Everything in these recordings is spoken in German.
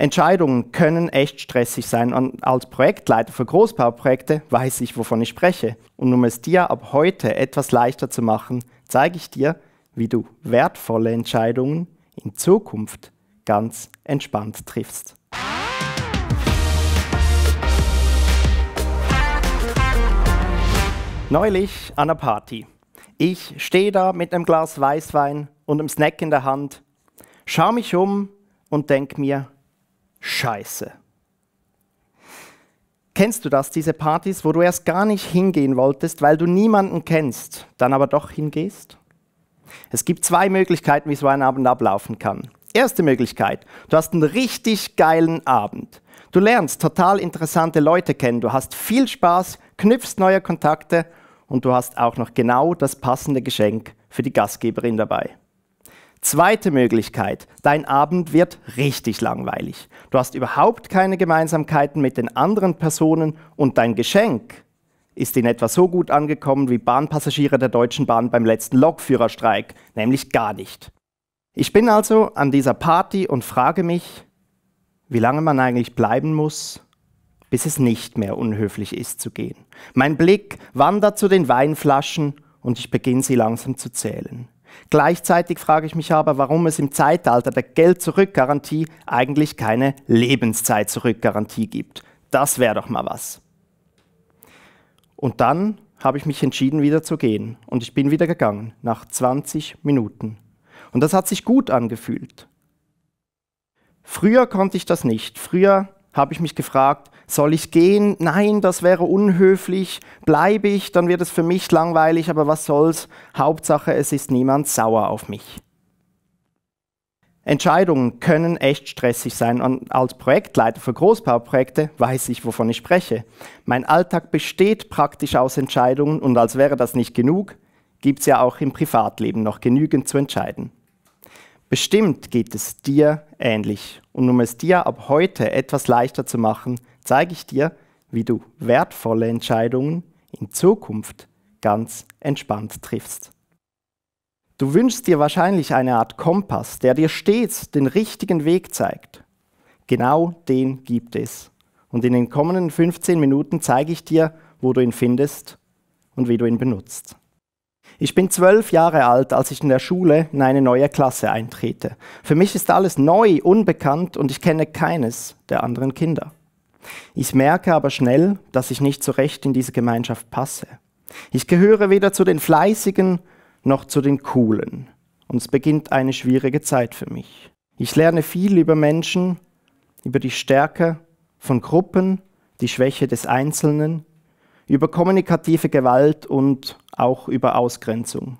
Entscheidungen können echt stressig sein und als Projektleiter für Großbauprojekte weiß ich, wovon ich spreche. Und um es dir ab heute etwas leichter zu machen, zeige ich dir, wie du wertvolle Entscheidungen in Zukunft ganz entspannt triffst. Neulich an einer Party. Ich stehe da mit einem Glas Weißwein und einem Snack in der Hand, schaue mich um und denke mir, scheiße. Kennst du das, diese Partys, wo du erst gar nicht hingehen wolltest, weil du niemanden kennst, dann aber doch hingehst? Es gibt zwei Möglichkeiten, wie so ein Abend ablaufen kann. Erste Möglichkeit, du hast einen richtig geilen Abend. Du lernst total interessante Leute kennen, du hast viel Spaß, knüpfst neue Kontakte und du hast auch noch genau das passende Geschenk für die Gastgeberin dabei. Zweite Möglichkeit, dein Abend wird richtig langweilig. Du hast überhaupt keine Gemeinsamkeiten mit den anderen Personen und dein Geschenk ist in etwa so gut angekommen wie Bahnpassagiere der Deutschen Bahn beim letzten Lokführerstreik, nämlich gar nicht. Ich bin also an dieser Party und frage mich, wie lange man eigentlich bleiben muss, bis es nicht mehr unhöflich ist zu gehen. Mein Blick wandert zu den Weinflaschen und ich beginne sie langsam zu zählen. Gleichzeitig frage ich mich aber, warum es im Zeitalter der Geld-Zurück-Garantie eigentlich keine Lebenszeit-Zurück-Garantie gibt. Das wäre doch mal was. Und dann habe ich mich entschieden, wieder zu gehen. Und ich bin wieder gegangen, nach 20 Minuten. Und das hat sich gut angefühlt. Früher konnte ich das nicht. Früher habe ich mich gefragt, soll ich gehen? Nein, das wäre unhöflich. Bleibe ich, dann wird es für mich langweilig, aber was soll's? Hauptsache, es ist niemand sauer auf mich. Entscheidungen können echt stressig sein und als Projektleiter für Großbauprojekte weiß ich, wovon ich spreche. Mein Alltag besteht praktisch aus Entscheidungen und als wäre das nicht genug, gibt es ja auch im Privatleben noch genügend zu entscheiden. Bestimmt geht es dir ähnlich. Und um es dir ab heute etwas leichter zu machen, zeige ich dir, wie du wertvolle Entscheidungen in Zukunft ganz entspannt triffst. Du wünschst dir wahrscheinlich eine Art Kompass, der dir stets den richtigen Weg zeigt. Genau den gibt es. Und in den kommenden 15 Minuten zeige ich dir, wo du ihn findest und wie du ihn benutzt. Ich bin zwölf Jahre alt, als ich in der Schule in eine neue Klasse eintrete. Für mich ist alles neu, unbekannt und ich kenne keines der anderen Kinder. Ich merke aber schnell, dass ich nicht so recht in diese Gemeinschaft passe. Ich gehöre weder zu den Fleißigen noch zu den Coolen. Und es beginnt eine schwierige Zeit für mich. Ich lerne viel über Menschen, über die Stärke von Gruppen, die Schwäche des Einzelnen über kommunikative Gewalt und auch über Ausgrenzung.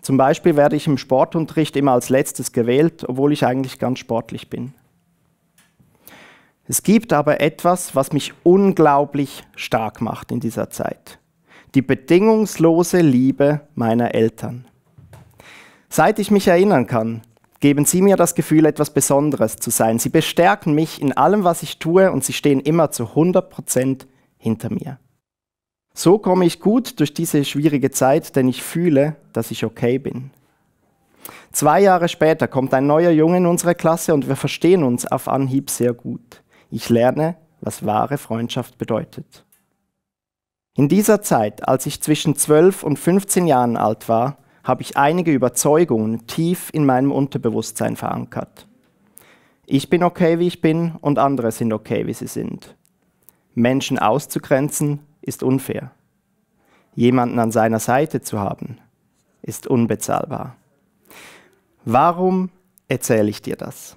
Zum Beispiel werde ich im Sportunterricht immer als letztes gewählt, obwohl ich eigentlich ganz sportlich bin. Es gibt aber etwas, was mich unglaublich stark macht in dieser Zeit. Die bedingungslose Liebe meiner Eltern. Seit ich mich erinnern kann, geben sie mir das Gefühl, etwas Besonderes zu sein. Sie bestärken mich in allem, was ich tue und sie stehen immer zu 100% hinter mir. So komme ich gut durch diese schwierige Zeit, denn ich fühle, dass ich okay bin. Zwei Jahre später kommt ein neuer Junge in unsere Klasse und wir verstehen uns auf Anhieb sehr gut. Ich lerne, was wahre Freundschaft bedeutet. In dieser Zeit, als ich zwischen 12 und 15 Jahren alt war, habe ich einige Überzeugungen tief in meinem Unterbewusstsein verankert. Ich bin okay, wie ich bin und andere sind okay, wie sie sind. Menschen auszugrenzen, ist unfair. Jemanden an seiner Seite zu haben, ist unbezahlbar. Warum erzähle ich dir das?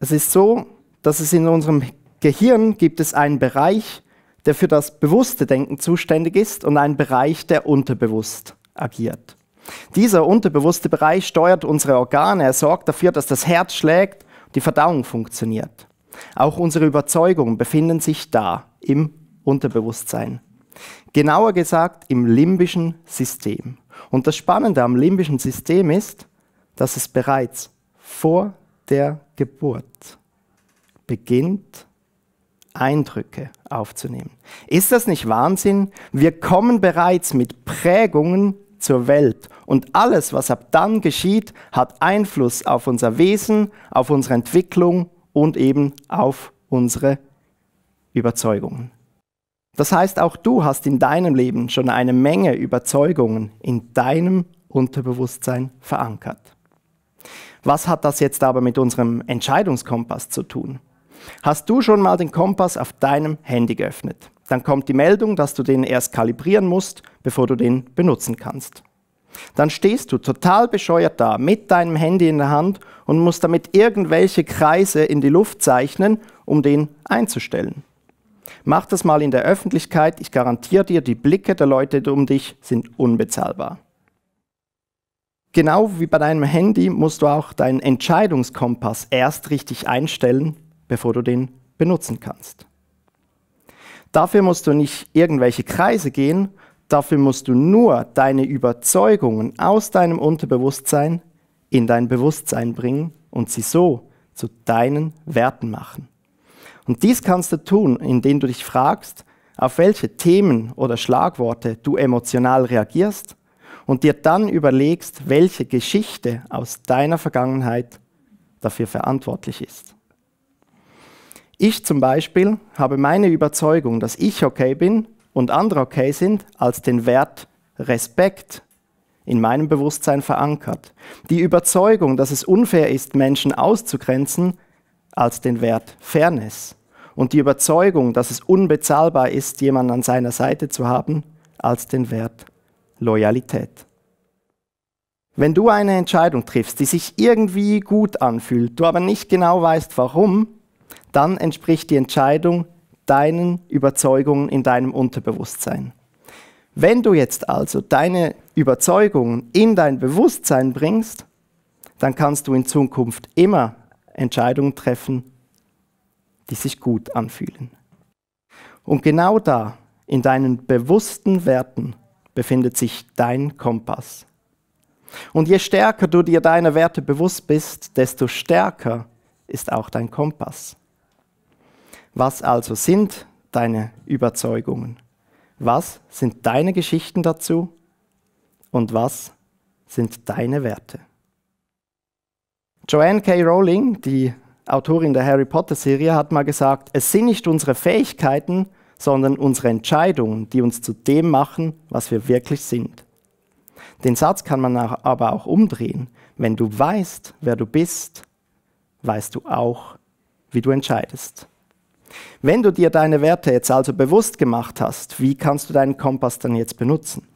Es ist so, dass es in unserem Gehirn gibt es einen Bereich, der für das bewusste Denken zuständig ist und einen Bereich, der unterbewusst agiert. Dieser unterbewusste Bereich steuert unsere Organe, er sorgt dafür, dass das Herz schlägt, die Verdauung funktioniert. Auch unsere Überzeugungen befinden sich da, im Unterbewusstsein. Genauer gesagt im limbischen System. Und das Spannende am limbischen System ist, dass es bereits vor der Geburt beginnt, Eindrücke aufzunehmen. Ist das nicht Wahnsinn? Wir kommen bereits mit Prägungen zur Welt und alles, was ab dann geschieht, hat Einfluss auf unser Wesen, auf unsere Entwicklung und eben auf unsere Überzeugungen. Das heißt, auch du hast in deinem Leben schon eine Menge Überzeugungen in deinem Unterbewusstsein verankert. Was hat das jetzt aber mit unserem Entscheidungskompass zu tun? Hast du schon mal den Kompass auf deinem Handy geöffnet? Dann kommt die Meldung, dass du den erst kalibrieren musst, bevor du den benutzen kannst. Dann stehst du total bescheuert da mit deinem Handy in der Hand und musst damit irgendwelche Kreise in die Luft zeichnen, um den einzustellen. Mach das mal in der Öffentlichkeit. Ich garantiere dir, die Blicke der Leute um dich sind unbezahlbar. Genau wie bei deinem Handy musst du auch deinen Entscheidungskompass erst richtig einstellen, bevor du den benutzen kannst. Dafür musst du nicht irgendwelche Kreise gehen, dafür musst du nur deine Überzeugungen aus deinem Unterbewusstsein in dein Bewusstsein bringen und sie so zu deinen Werten machen. Und dies kannst du tun, indem du dich fragst, auf welche Themen oder Schlagworte du emotional reagierst und dir dann überlegst, welche Geschichte aus deiner Vergangenheit dafür verantwortlich ist. Ich zum Beispiel habe meine Überzeugung, dass ich okay bin und andere okay sind, als den Wert Respekt in meinem Bewusstsein verankert. Die Überzeugung, dass es unfair ist, Menschen auszugrenzen, als den Wert Fairness und die Überzeugung, dass es unbezahlbar ist, jemanden an seiner Seite zu haben, als den Wert Loyalität. Wenn du eine Entscheidung triffst, die sich irgendwie gut anfühlt, du aber nicht genau weißt warum, dann entspricht die Entscheidung deinen Überzeugungen in deinem Unterbewusstsein. Wenn du jetzt also deine Überzeugungen in dein Bewusstsein bringst, dann kannst du in Zukunft immer Entscheidungen treffen, die sich gut anfühlen. Und genau da, in deinen bewussten Werten, befindet sich dein Kompass. Und je stärker du dir deiner Werte bewusst bist, desto stärker ist auch dein Kompass. Was also sind deine Überzeugungen? Was sind deine Geschichten dazu? Und was sind deine Werte? Joanne K. Rowling, die Autorin der Harry Potter-Serie, hat mal gesagt, es sind nicht unsere Fähigkeiten, sondern unsere Entscheidungen, die uns zu dem machen, was wir wirklich sind. Den Satz kann man aber auch umdrehen. Wenn du weißt, wer du bist, weißt du auch, wie du entscheidest. Wenn du dir deine Werte jetzt also bewusst gemacht hast, wie kannst du deinen Kompass dann jetzt benutzen?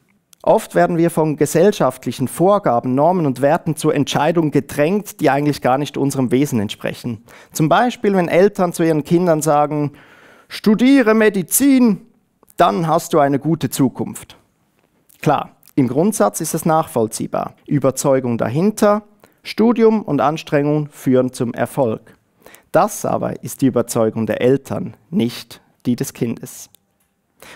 Oft werden wir von gesellschaftlichen Vorgaben, Normen und Werten zur Entscheidung gedrängt, die eigentlich gar nicht unserem Wesen entsprechen. Zum Beispiel, wenn Eltern zu ihren Kindern sagen, studiere Medizin, dann hast du eine gute Zukunft. Klar, im Grundsatz ist es nachvollziehbar. Überzeugung dahinter, Studium und Anstrengung führen zum Erfolg. Das aber ist die Überzeugung der Eltern, nicht die des Kindes.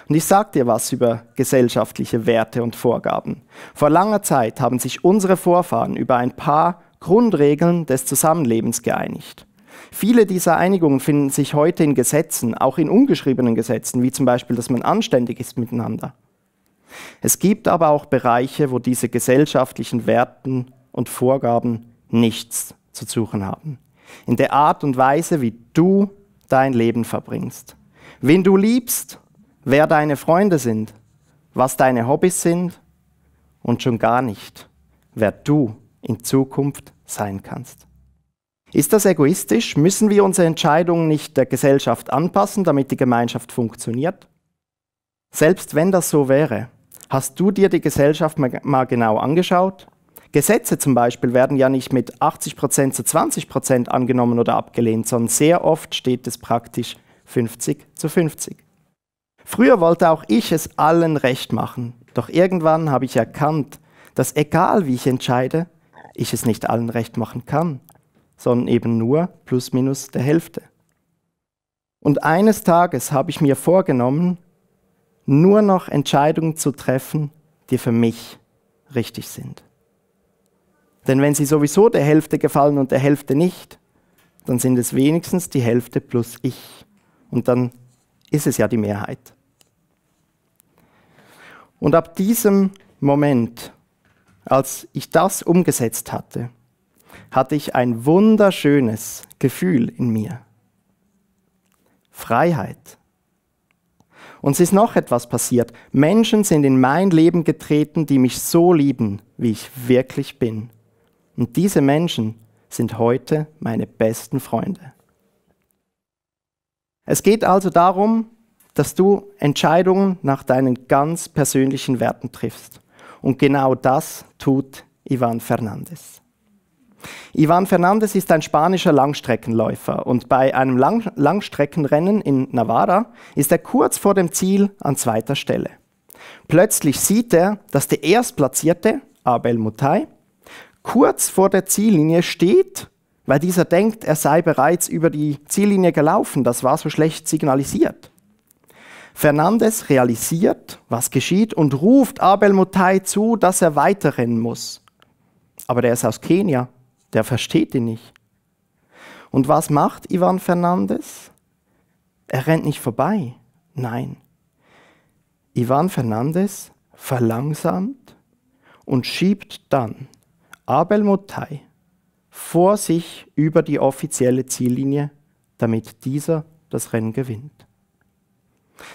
Und ich sage dir was über gesellschaftliche Werte und Vorgaben. Vor langer Zeit haben sich unsere Vorfahren über ein paar Grundregeln des Zusammenlebens geeinigt. Viele dieser Einigungen finden sich heute in Gesetzen, auch in ungeschriebenen Gesetzen, wie zum Beispiel, dass man anständig ist miteinander. Es gibt aber auch Bereiche, wo diese gesellschaftlichen Werten und Vorgaben nichts zu suchen haben. In der Art und Weise, wie du dein Leben verbringst. Wen du liebst wer deine Freunde sind, was deine Hobbys sind und schon gar nicht, wer du in Zukunft sein kannst. Ist das egoistisch? Müssen wir unsere Entscheidungen nicht der Gesellschaft anpassen, damit die Gemeinschaft funktioniert? Selbst wenn das so wäre, hast du dir die Gesellschaft mal genau angeschaut? Gesetze zum Beispiel werden ja nicht mit 80% zu 20% angenommen oder abgelehnt, sondern sehr oft steht es praktisch 50 zu 50. Früher wollte auch ich es allen recht machen, doch irgendwann habe ich erkannt, dass egal wie ich entscheide, ich es nicht allen recht machen kann, sondern eben nur plus minus der Hälfte. Und eines Tages habe ich mir vorgenommen, nur noch Entscheidungen zu treffen, die für mich richtig sind. Denn wenn sie sowieso der Hälfte gefallen und der Hälfte nicht, dann sind es wenigstens die Hälfte plus ich. Und dann ist es ja die Mehrheit. Und ab diesem Moment, als ich das umgesetzt hatte, hatte ich ein wunderschönes Gefühl in mir. Freiheit. Und es ist noch etwas passiert. Menschen sind in mein Leben getreten, die mich so lieben, wie ich wirklich bin. Und diese Menschen sind heute meine besten Freunde. Es geht also darum, dass du Entscheidungen nach deinen ganz persönlichen Werten triffst. Und genau das tut Ivan Fernandez. Ivan Fernandez ist ein spanischer Langstreckenläufer und bei einem Lang Langstreckenrennen in Navarra ist er kurz vor dem Ziel an zweiter Stelle. Plötzlich sieht er, dass der Erstplatzierte, Abel Mutai, kurz vor der Ziellinie steht, weil dieser denkt, er sei bereits über die Ziellinie gelaufen, das war so schlecht signalisiert. Fernandes realisiert, was geschieht und ruft Abel Mutai zu, dass er weiterrennen muss. Aber der ist aus Kenia, der versteht ihn nicht. Und was macht Ivan Fernandes? Er rennt nicht vorbei, nein. Ivan Fernandes verlangsamt und schiebt dann Abel Mutai vor sich über die offizielle Ziellinie, damit dieser das Rennen gewinnt.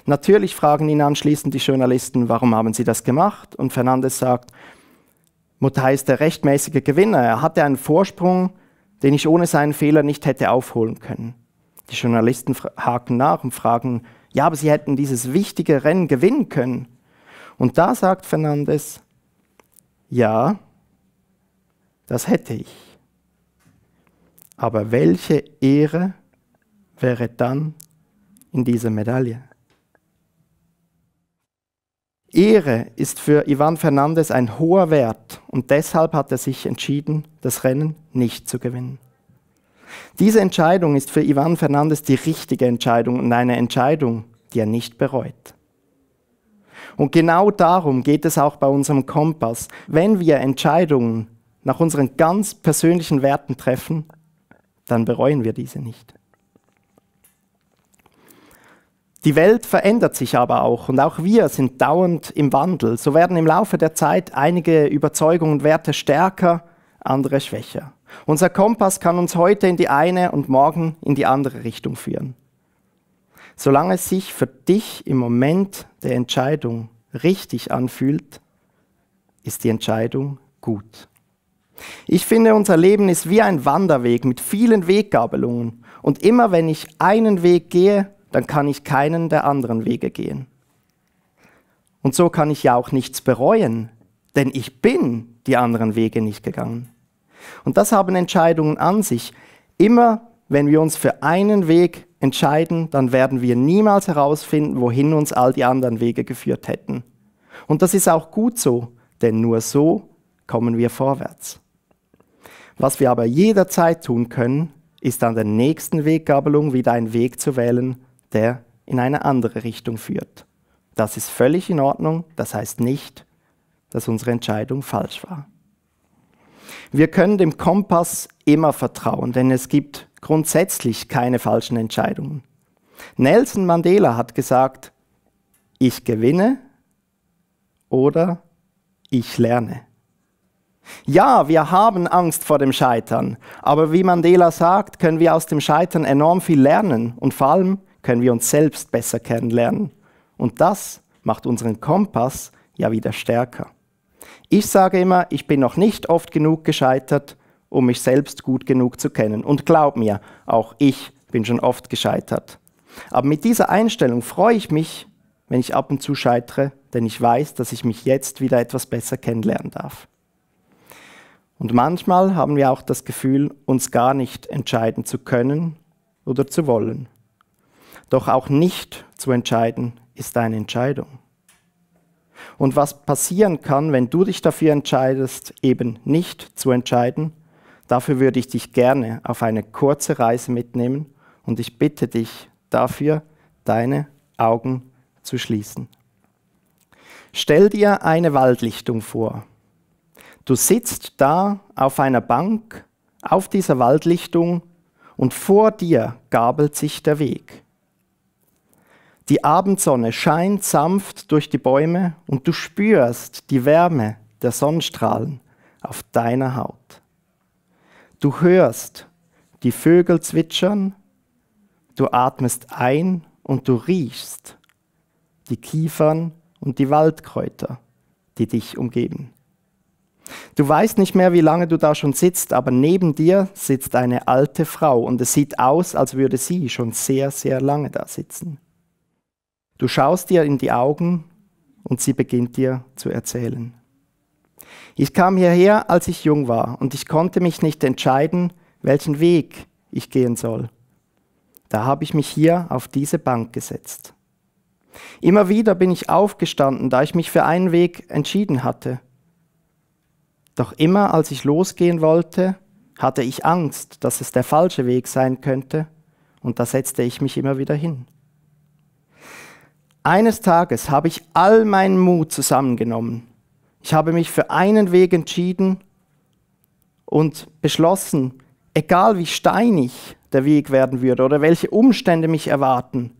Natürlich fragen ihn anschließend die Journalisten, warum haben sie das gemacht? Und Fernandes sagt, Mutter ist der rechtmäßige Gewinner. Er hatte einen Vorsprung, den ich ohne seinen Fehler nicht hätte aufholen können. Die Journalisten haken nach und fragen, ja, aber sie hätten dieses wichtige Rennen gewinnen können. Und da sagt Fernandes, ja, das hätte ich. Aber welche Ehre wäre dann in dieser Medaille? Ehre ist für Ivan Fernandes ein hoher Wert und deshalb hat er sich entschieden, das Rennen nicht zu gewinnen. Diese Entscheidung ist für Ivan Fernandes die richtige Entscheidung und eine Entscheidung, die er nicht bereut. Und genau darum geht es auch bei unserem Kompass. Wenn wir Entscheidungen nach unseren ganz persönlichen Werten treffen, dann bereuen wir diese nicht. Die Welt verändert sich aber auch und auch wir sind dauernd im Wandel. So werden im Laufe der Zeit einige Überzeugungen und Werte stärker, andere schwächer. Unser Kompass kann uns heute in die eine und morgen in die andere Richtung führen. Solange es sich für dich im Moment der Entscheidung richtig anfühlt, ist die Entscheidung gut. Ich finde, unser Leben ist wie ein Wanderweg mit vielen Weggabelungen. Und immer wenn ich einen Weg gehe, dann kann ich keinen der anderen Wege gehen. Und so kann ich ja auch nichts bereuen, denn ich bin die anderen Wege nicht gegangen. Und das haben Entscheidungen an sich. Immer wenn wir uns für einen Weg entscheiden, dann werden wir niemals herausfinden, wohin uns all die anderen Wege geführt hätten. Und das ist auch gut so, denn nur so kommen wir vorwärts. Was wir aber jederzeit tun können, ist an der nächsten Weggabelung wieder einen Weg zu wählen, der in eine andere Richtung führt. Das ist völlig in Ordnung, das heißt nicht, dass unsere Entscheidung falsch war. Wir können dem Kompass immer vertrauen, denn es gibt grundsätzlich keine falschen Entscheidungen. Nelson Mandela hat gesagt, ich gewinne oder ich lerne. Ja, wir haben Angst vor dem Scheitern, aber wie Mandela sagt, können wir aus dem Scheitern enorm viel lernen und vor allem können wir uns selbst besser kennenlernen. Und das macht unseren Kompass ja wieder stärker. Ich sage immer, ich bin noch nicht oft genug gescheitert, um mich selbst gut genug zu kennen. Und glaub mir, auch ich bin schon oft gescheitert. Aber mit dieser Einstellung freue ich mich, wenn ich ab und zu scheitere, denn ich weiß, dass ich mich jetzt wieder etwas besser kennenlernen darf. Und manchmal haben wir auch das Gefühl, uns gar nicht entscheiden zu können oder zu wollen. Doch auch nicht zu entscheiden ist eine Entscheidung. Und was passieren kann, wenn du dich dafür entscheidest, eben nicht zu entscheiden, dafür würde ich dich gerne auf eine kurze Reise mitnehmen und ich bitte dich dafür, deine Augen zu schließen. Stell dir eine Waldlichtung vor. Du sitzt da auf einer Bank auf dieser Waldlichtung und vor dir gabelt sich der Weg. Die Abendsonne scheint sanft durch die Bäume und du spürst die Wärme der Sonnenstrahlen auf deiner Haut. Du hörst die Vögel zwitschern, du atmest ein und du riechst die Kiefern und die Waldkräuter, die dich umgeben. Du weißt nicht mehr, wie lange du da schon sitzt, aber neben dir sitzt eine alte Frau und es sieht aus, als würde sie schon sehr, sehr lange da sitzen. Du schaust ihr in die Augen und sie beginnt dir zu erzählen. Ich kam hierher, als ich jung war, und ich konnte mich nicht entscheiden, welchen Weg ich gehen soll. Da habe ich mich hier auf diese Bank gesetzt. Immer wieder bin ich aufgestanden, da ich mich für einen Weg entschieden hatte. Doch immer als ich losgehen wollte, hatte ich Angst, dass es der falsche Weg sein könnte, und da setzte ich mich immer wieder hin. Eines Tages habe ich all meinen Mut zusammengenommen. Ich habe mich für einen Weg entschieden und beschlossen, egal wie steinig der Weg werden würde oder welche Umstände mich erwarten,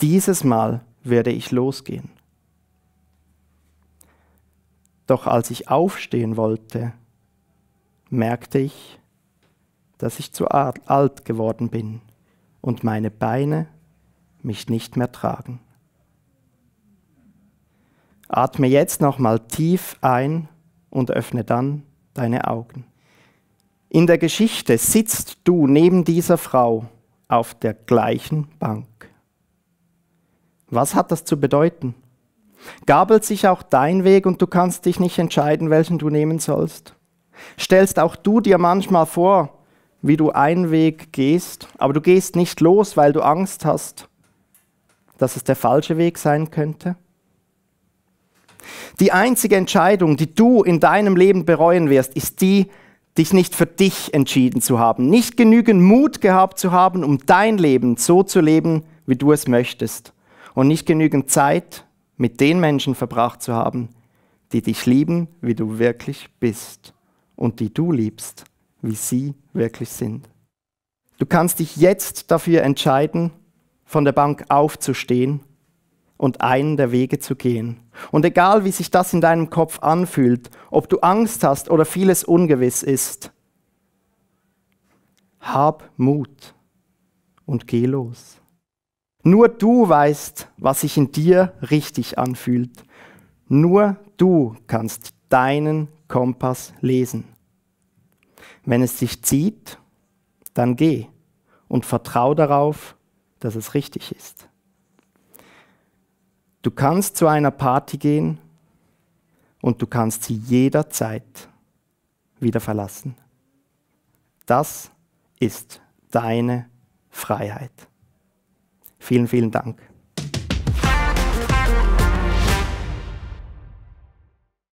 dieses Mal werde ich losgehen. Doch als ich aufstehen wollte, merkte ich, dass ich zu alt geworden bin und meine Beine mich nicht mehr tragen. Atme jetzt nochmal tief ein und öffne dann deine Augen. In der Geschichte sitzt du neben dieser Frau auf der gleichen Bank. Was hat das zu bedeuten? Gabelt sich auch dein Weg und du kannst dich nicht entscheiden, welchen du nehmen sollst? Stellst auch du dir manchmal vor, wie du einen Weg gehst, aber du gehst nicht los, weil du Angst hast, dass es der falsche Weg sein könnte? Die einzige Entscheidung, die du in deinem Leben bereuen wirst, ist die, dich nicht für dich entschieden zu haben, nicht genügend Mut gehabt zu haben, um dein Leben so zu leben, wie du es möchtest, und nicht genügend Zeit mit den Menschen verbracht zu haben, die dich lieben, wie du wirklich bist, und die du liebst, wie sie wirklich sind. Du kannst dich jetzt dafür entscheiden, von der Bank aufzustehen und einen der Wege zu gehen. Und egal wie sich das in deinem Kopf anfühlt, ob du Angst hast oder vieles ungewiss ist, hab Mut und geh los. Nur du weißt, was sich in dir richtig anfühlt. Nur du kannst deinen Kompass lesen. Wenn es dich zieht, dann geh und vertrau darauf, dass es richtig ist. Du kannst zu einer Party gehen und du kannst sie jederzeit wieder verlassen. Das ist deine Freiheit. Vielen, vielen Dank.